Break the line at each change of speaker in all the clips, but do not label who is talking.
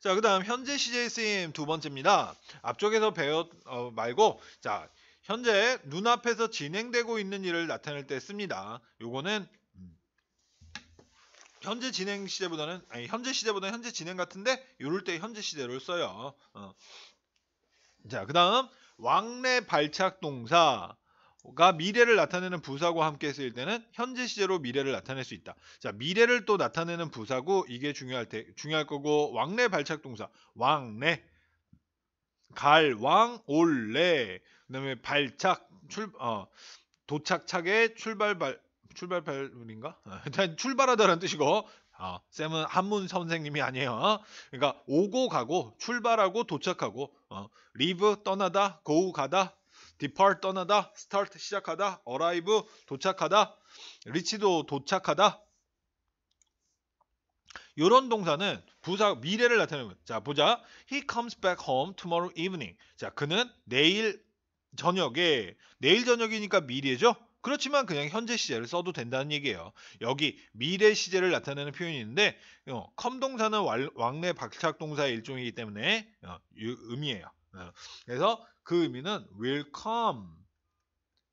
자, 그 다음 현재 CJ 쓰임 두 번째입니다. 앞쪽에서 배웠 어, 말고 자 현재 눈앞에서 진행되고 있는 일을 나타낼 때 씁니다. 요거는 음, 현재 진행 시제보다는 아니 현재 시제보다는 현재 진행 같은데 요럴 때 현재 시제를 써요. 어. 자, 그 다음 왕래 발착 동사 가 미래를 나타내는 부사고 함께 쓰일 때는 현재 시제로 미래를 나타낼 수 있다. 자, 미래를 또 나타내는 부사고 이게 중요할 때 중요할 거고 왕래 발착 동사 왕래 갈 왕 올래 그다음에 발착 출 어, 도착 차게 출발 발 출발 발인가? 일단 어, 출발하다라는 뜻이고 어, 쌤은 한문 선생님이 아니에요. 그러니까 오고 가고 출발하고 도착하고 어, 리브 떠나다 고우 가다 depart 떠나다, start 시작하다, arrive 도착하다, reach도 도착하다. 이런 동사는 부사 미래를 나타내는 자 보자 he comes back home tomorrow evening 자 그는 내일 저녁에 내일 저녁이니까 미래죠 그렇지만 그냥 현재 시제를 써도 된다는 얘기예요 여기 미래 시제를 나타내는 표현인데 어, 컴 동사는 왕래 박착 동사의 일종이기 때문에 어, 유, 의미예요 어, 그래서 그 의미는 will come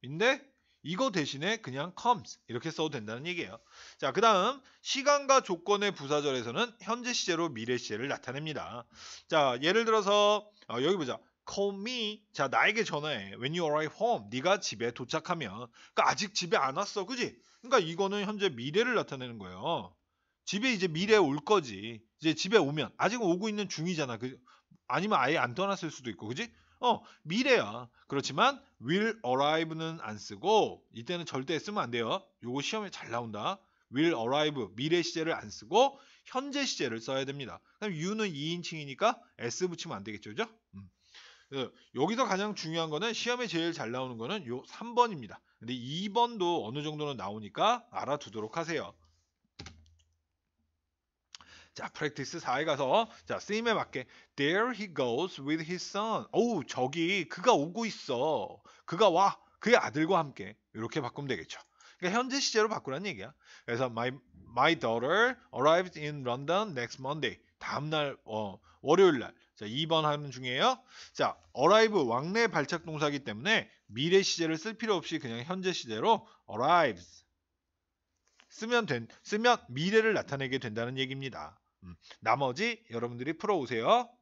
인데 이거 대신에 그냥 comes 이렇게 써도 된다는 얘기예요. 자, 그 다음 시간과 조건의 부사절에서는 현재 시제로 미래 시제를 나타냅니다. 자, 예를 들어서 어, 여기 보자. Call me. 자, 나에게 전화해. When you arrive home. 네가 집에 도착하면. 그러니까 아직 집에 안 왔어. 그지? 그러니까 이거는 현재 미래를 나타내는 거예요. 집에 이제 미래에 올 거지. 이제 집에 오면. 아직 오고 있는 중이잖아. 그 아니면 아예 안 떠났을 수도 있고. 그지? 어, 미래야. 그렇지만 will arrive는 안 쓰고 이때는 절대 쓰면 안 돼요. 요거 시험에 잘 나온다. will arrive 미래 시제를 안 쓰고 현재 시제를 써야 됩니다. 그럼 you는 2인칭이니까 s 붙이면 안 되겠죠. 그죠? 음. 여기서 가장 중요한 거는 시험에 제일 잘 나오는 거는 요 3번입니다. 근데 2번도 어느 정도는 나오니까 알아두도록 하세요. 자, 프랙티스 4에 가서 자, 쓰임에 맞게 there he goes with his son. 오, 저기 그가 오고 있어. 그가 와. 그의 아들과 함께 이렇게 바꾸면 되겠죠. 그러니까 현재 시제로 바꾸라는 얘기야. 그래서 my my daughter arrived in London next Monday. 다음 날 어, 월요일 날. 자, 2번 하는 중이에요. 자, arrive 왕래 발착 동사기 때문에 미래 시제를 쓸 필요 없이 그냥 현재 시제로 arrives 쓰면 된 쓰면 미래를 나타내게 된다는 얘기입니다. 음, 나머지 여러분들이 풀어오세요.